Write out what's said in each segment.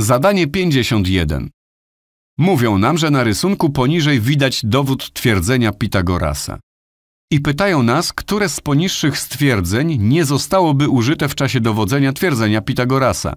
Zadanie 51. Mówią nam, że na rysunku poniżej widać dowód twierdzenia Pitagorasa. I pytają nas, które z poniższych stwierdzeń nie zostałoby użyte w czasie dowodzenia twierdzenia Pitagorasa.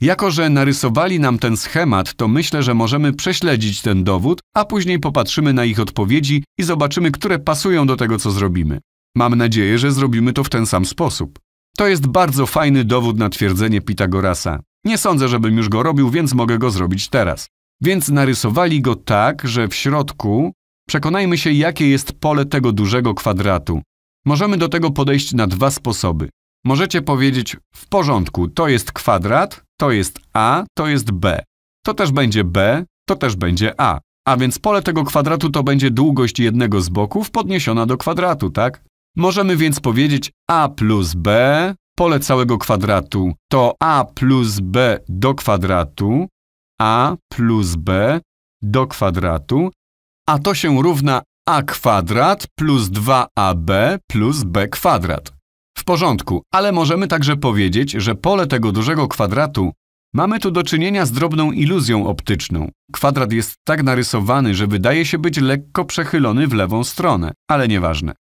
Jako, że narysowali nam ten schemat, to myślę, że możemy prześledzić ten dowód, a później popatrzymy na ich odpowiedzi i zobaczymy, które pasują do tego, co zrobimy. Mam nadzieję, że zrobimy to w ten sam sposób. To jest bardzo fajny dowód na twierdzenie Pitagorasa. Nie sądzę, żebym już go robił, więc mogę go zrobić teraz. Więc narysowali go tak, że w środku przekonajmy się, jakie jest pole tego dużego kwadratu. Możemy do tego podejść na dwa sposoby. Możecie powiedzieć, w porządku, to jest kwadrat, to jest A, to jest B. To też będzie B, to też będzie A. A więc pole tego kwadratu to będzie długość jednego z boków podniesiona do kwadratu, tak? Możemy więc powiedzieć A plus B pole całego kwadratu to a plus b do kwadratu, a plus b do kwadratu, a to się równa a kwadrat plus 2ab plus b kwadrat. W porządku, ale możemy także powiedzieć, że pole tego dużego kwadratu mamy tu do czynienia z drobną iluzją optyczną. Kwadrat jest tak narysowany, że wydaje się być lekko przechylony w lewą stronę, ale nieważne.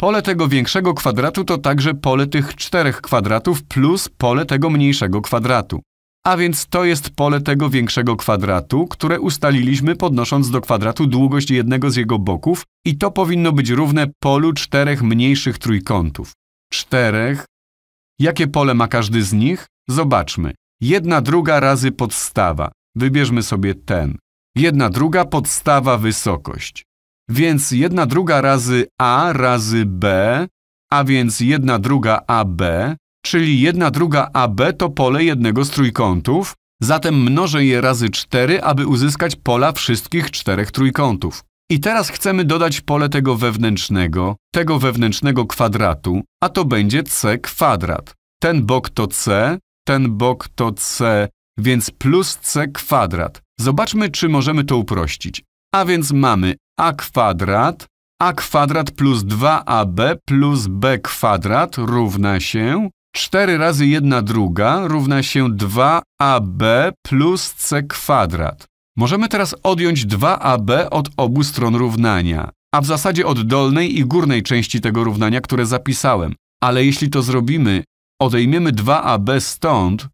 Pole tego większego kwadratu to także pole tych czterech kwadratów plus pole tego mniejszego kwadratu. A więc to jest pole tego większego kwadratu, które ustaliliśmy podnosząc do kwadratu długość jednego z jego boków i to powinno być równe polu czterech mniejszych trójkątów. Czterech. Jakie pole ma każdy z nich? Zobaczmy. Jedna druga razy podstawa. Wybierzmy sobie ten. Jedna druga podstawa wysokość. Więc jedna druga razy A razy B, a więc jedna druga AB, czyli jedna druga AB to pole jednego z trójkątów, zatem mnożę je razy 4, aby uzyskać pola wszystkich czterech trójkątów. I teraz chcemy dodać pole tego wewnętrznego, tego wewnętrznego kwadratu, a to będzie c kwadrat. Ten bok to c, ten bok to c, więc plus c kwadrat. Zobaczmy, czy możemy to uprościć. A więc mamy a kwadrat, a kwadrat plus 2ab plus b kwadrat równa się 4 razy 1 druga równa się 2ab plus c kwadrat. Możemy teraz odjąć 2ab od obu stron równania, a w zasadzie od dolnej i górnej części tego równania, które zapisałem. Ale jeśli to zrobimy, odejmiemy 2ab stąd,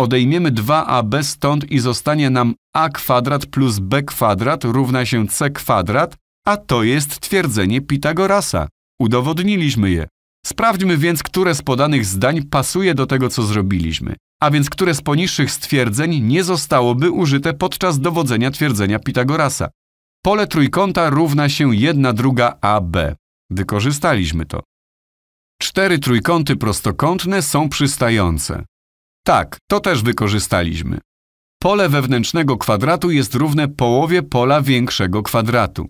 Odejmiemy 2ab stąd i zostanie nam a kwadrat plus b kwadrat równa się c kwadrat, a to jest twierdzenie Pitagorasa. Udowodniliśmy je. Sprawdźmy więc, które z podanych zdań pasuje do tego, co zrobiliśmy, a więc które z poniższych stwierdzeń nie zostałoby użyte podczas dowodzenia twierdzenia Pitagorasa. Pole trójkąta równa się 1 druga AB. Wykorzystaliśmy to. Cztery trójkąty prostokątne są przystające. Tak, to też wykorzystaliśmy. Pole wewnętrznego kwadratu jest równe połowie pola większego kwadratu.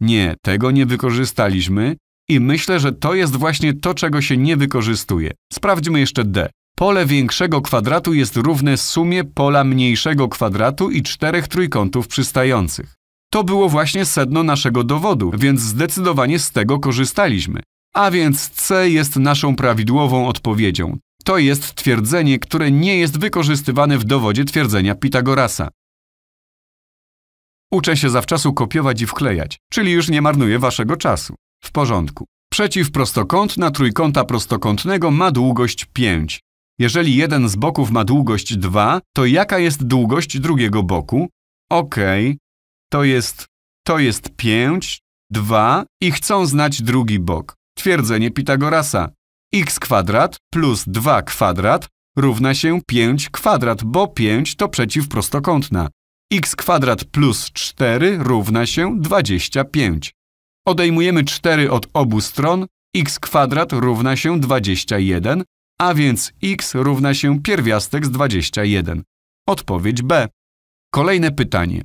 Nie, tego nie wykorzystaliśmy i myślę, że to jest właśnie to, czego się nie wykorzystuje. Sprawdźmy jeszcze D. Pole większego kwadratu jest równe sumie pola mniejszego kwadratu i czterech trójkątów przystających. To było właśnie sedno naszego dowodu, więc zdecydowanie z tego korzystaliśmy. A więc C jest naszą prawidłową odpowiedzią. To jest twierdzenie, które nie jest wykorzystywane w dowodzie twierdzenia Pitagorasa. Uczę się zawczasu kopiować i wklejać, czyli już nie marnuję waszego czasu. W porządku. Przeciw prostokątna trójkąta prostokątnego ma długość 5. Jeżeli jeden z boków ma długość 2, to jaka jest długość drugiego boku? OK, to jest, to jest 5, 2 i chcą znać drugi bok. Twierdzenie Pitagorasa x kwadrat plus 2 kwadrat równa się 5 kwadrat, bo 5 to przeciwprostokątna. x kwadrat plus 4 równa się 25. Odejmujemy 4 od obu stron, x kwadrat równa się 21, a więc x równa się pierwiastek z 21. Odpowiedź B. Kolejne pytanie.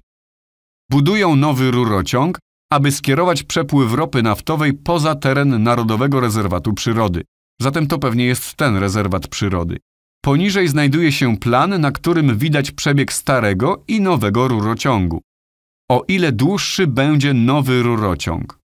Budują nowy rurociąg, aby skierować przepływ ropy naftowej poza teren Narodowego Rezerwatu Przyrody. Zatem to pewnie jest ten rezerwat przyrody. Poniżej znajduje się plan, na którym widać przebieg starego i nowego rurociągu. O ile dłuższy będzie nowy rurociąg.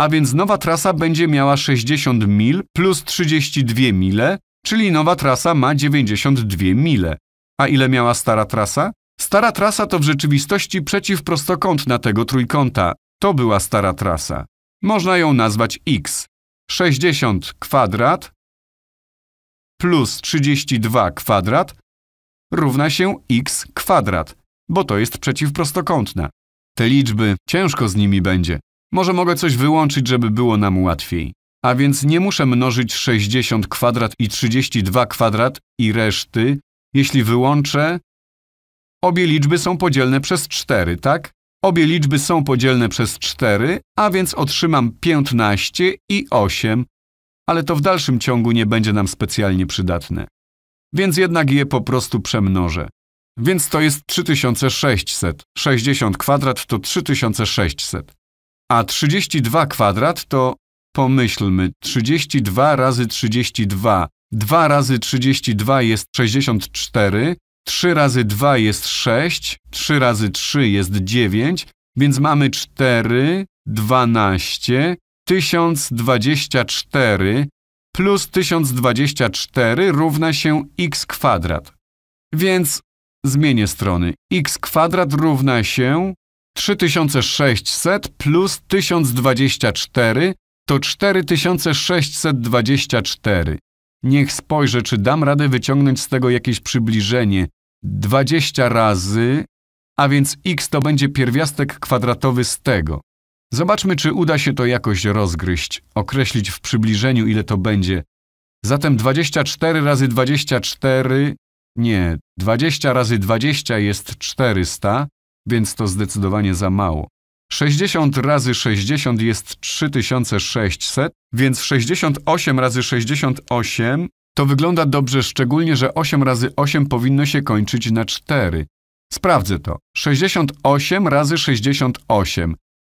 A więc nowa trasa będzie miała 60 mil plus 32 mile, czyli nowa trasa ma 92 mile. A ile miała stara trasa? Stara trasa to w rzeczywistości przeciwprostokątna tego trójkąta. To była stara trasa. Można ją nazwać x. 60 kwadrat plus 32 kwadrat równa się x kwadrat, bo to jest przeciwprostokątna. Te liczby, ciężko z nimi będzie. Może mogę coś wyłączyć, żeby było nam łatwiej. A więc nie muszę mnożyć 60 kwadrat i 32 kwadrat i reszty, jeśli wyłączę... Obie liczby są podzielne przez 4, tak? Obie liczby są podzielne przez 4, a więc otrzymam 15 i 8, ale to w dalszym ciągu nie będzie nam specjalnie przydatne. Więc jednak je po prostu przemnożę. Więc to jest 3600. 60 kwadrat to 3600. A 32 kwadrat to, pomyślmy, 32 razy 32. 2 razy 32 jest 64, 3 razy 2 jest 6, 3 razy 3 jest 9, więc mamy 4, 12, 1024 plus 1024 równa się x kwadrat. Więc zmienię strony. x kwadrat równa się 3600 plus 1024 to 4624. Niech spojrzę, czy dam radę wyciągnąć z tego jakieś przybliżenie. 20 razy, a więc x to będzie pierwiastek kwadratowy z tego. Zobaczmy, czy uda się to jakoś rozgryźć, określić w przybliżeniu, ile to będzie. Zatem 24 razy 24, nie, 20 razy 20 jest 400, więc to zdecydowanie za mało. 60 razy 60 jest 3600, więc 68 razy 68 to wygląda dobrze, szczególnie, że 8 razy 8 powinno się kończyć na 4. Sprawdzę to. 68 razy 68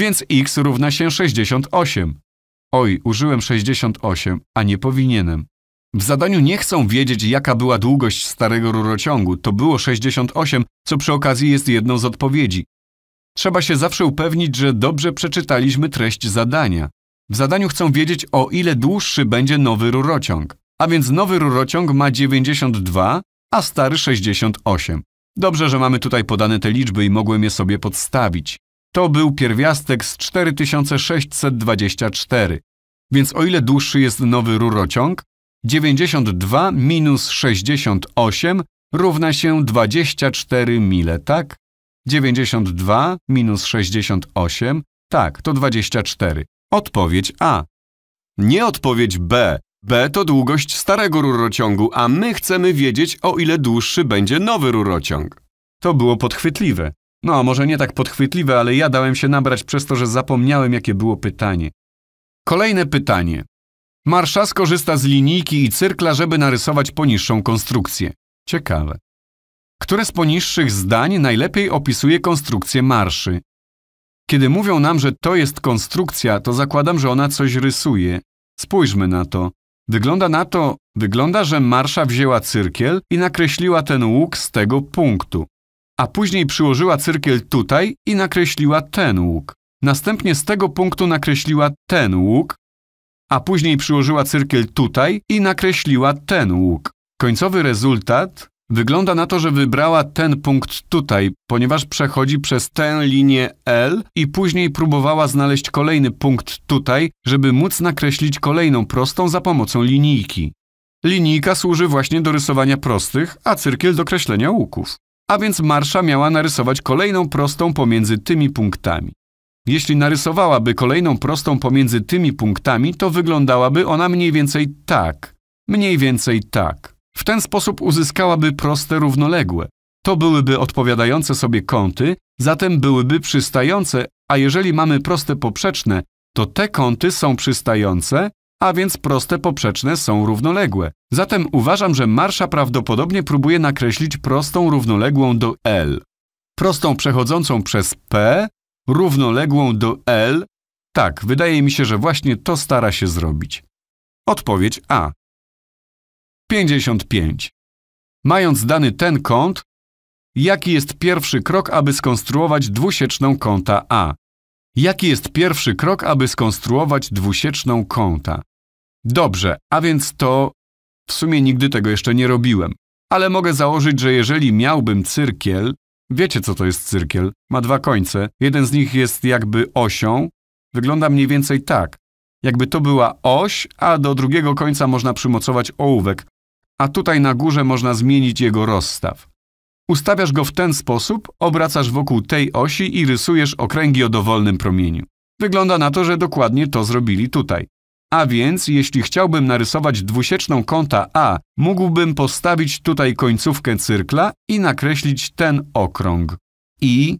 więc x równa się 68. Oj, użyłem 68, a nie powinienem. W zadaniu nie chcą wiedzieć, jaka była długość starego rurociągu. To było 68, co przy okazji jest jedną z odpowiedzi. Trzeba się zawsze upewnić, że dobrze przeczytaliśmy treść zadania. W zadaniu chcą wiedzieć, o ile dłuższy będzie nowy rurociąg. A więc nowy rurociąg ma 92, a stary 68. Dobrze, że mamy tutaj podane te liczby i mogłem je sobie podstawić. To był pierwiastek z 4624. Więc o ile dłuższy jest nowy rurociąg? 92 minus 68 równa się 24 mile, tak? 92 minus 68, tak, to 24. Odpowiedź A. Nie odpowiedź B. B to długość starego rurociągu, a my chcemy wiedzieć, o ile dłuższy będzie nowy rurociąg. To było podchwytliwe. No, może nie tak podchwytliwe, ale ja dałem się nabrać przez to, że zapomniałem, jakie było pytanie. Kolejne pytanie. Marsza skorzysta z linijki i cyrkla, żeby narysować poniższą konstrukcję. Ciekawe. Które z poniższych zdań najlepiej opisuje konstrukcję marszy? Kiedy mówią nam, że to jest konstrukcja, to zakładam, że ona coś rysuje. Spójrzmy na to. Wygląda na to, wygląda, że marsza wzięła cyrkiel i nakreśliła ten łuk z tego punktu a później przyłożyła cyrkiel tutaj i nakreśliła ten łuk. Następnie z tego punktu nakreśliła ten łuk, a później przyłożyła cyrkiel tutaj i nakreśliła ten łuk. Końcowy rezultat wygląda na to, że wybrała ten punkt tutaj, ponieważ przechodzi przez tę linię L i później próbowała znaleźć kolejny punkt tutaj, żeby móc nakreślić kolejną prostą za pomocą linijki. Linijka służy właśnie do rysowania prostych, a cyrkiel do kreślenia łuków a więc marsza miała narysować kolejną prostą pomiędzy tymi punktami. Jeśli narysowałaby kolejną prostą pomiędzy tymi punktami, to wyglądałaby ona mniej więcej tak, mniej więcej tak. W ten sposób uzyskałaby proste równoległe. To byłyby odpowiadające sobie kąty, zatem byłyby przystające, a jeżeli mamy proste poprzeczne, to te kąty są przystające, a więc proste poprzeczne są równoległe. Zatem uważam, że marsza prawdopodobnie próbuje nakreślić prostą równoległą do L. Prostą przechodzącą przez P, równoległą do L. Tak, wydaje mi się, że właśnie to stara się zrobić. Odpowiedź A. 55. Mając dany ten kąt, jaki jest pierwszy krok, aby skonstruować dwusieczną kąta A? Jaki jest pierwszy krok, aby skonstruować dwusieczną kąta? Dobrze, a więc to w sumie nigdy tego jeszcze nie robiłem. Ale mogę założyć, że jeżeli miałbym cyrkiel, wiecie co to jest cyrkiel, ma dwa końce, jeden z nich jest jakby osią, wygląda mniej więcej tak. Jakby to była oś, a do drugiego końca można przymocować ołówek, a tutaj na górze można zmienić jego rozstaw. Ustawiasz go w ten sposób, obracasz wokół tej osi i rysujesz okręgi o dowolnym promieniu. Wygląda na to, że dokładnie to zrobili tutaj. A więc, jeśli chciałbym narysować dwusieczną kąta A, mógłbym postawić tutaj końcówkę cyrkla i nakreślić ten okrąg. I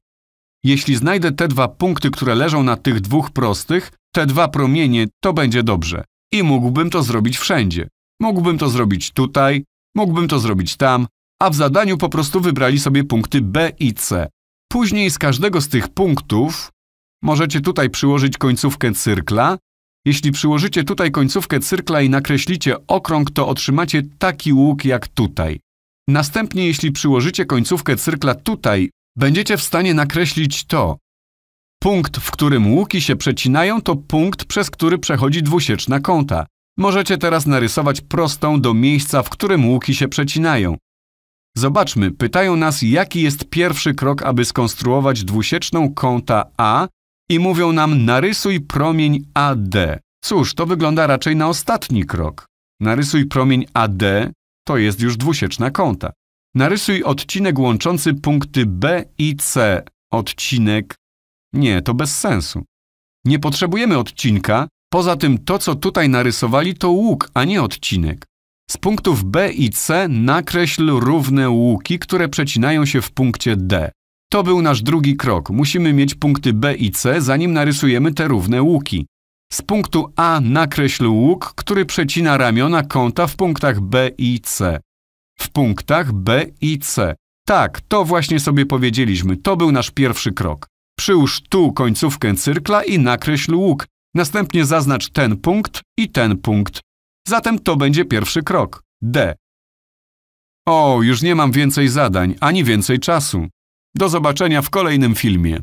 jeśli znajdę te dwa punkty, które leżą na tych dwóch prostych, te dwa promienie, to będzie dobrze. I mógłbym to zrobić wszędzie. Mógłbym to zrobić tutaj, mógłbym to zrobić tam, a w zadaniu po prostu wybrali sobie punkty B i C. Później z każdego z tych punktów możecie tutaj przyłożyć końcówkę cyrkla jeśli przyłożycie tutaj końcówkę cyrkla i nakreślicie okrąg, to otrzymacie taki łuk jak tutaj. Następnie, jeśli przyłożycie końcówkę cyrkla tutaj, będziecie w stanie nakreślić to. Punkt, w którym łuki się przecinają, to punkt, przez który przechodzi dwusieczna kąta. Możecie teraz narysować prostą do miejsca, w którym łuki się przecinają. Zobaczmy, pytają nas, jaki jest pierwszy krok, aby skonstruować dwusieczną kąta A i mówią nam narysuj promień AD. Cóż, to wygląda raczej na ostatni krok. Narysuj promień AD to jest już dwusieczna kąta. Narysuj odcinek łączący punkty B i C. Odcinek... Nie, to bez sensu. Nie potrzebujemy odcinka, poza tym to, co tutaj narysowali, to łuk, a nie odcinek. Z punktów B i C nakreśl równe łuki, które przecinają się w punkcie D. To był nasz drugi krok. Musimy mieć punkty B i C, zanim narysujemy te równe łuki. Z punktu A nakreśl łuk, który przecina ramiona kąta w punktach B i C. W punktach B i C. Tak, to właśnie sobie powiedzieliśmy. To był nasz pierwszy krok. Przyłóż tu końcówkę cyrkla i nakreśl łuk. Następnie zaznacz ten punkt i ten punkt. Zatem to będzie pierwszy krok. D. O, już nie mam więcej zadań, ani więcej czasu. Do zobaczenia w kolejnym filmie.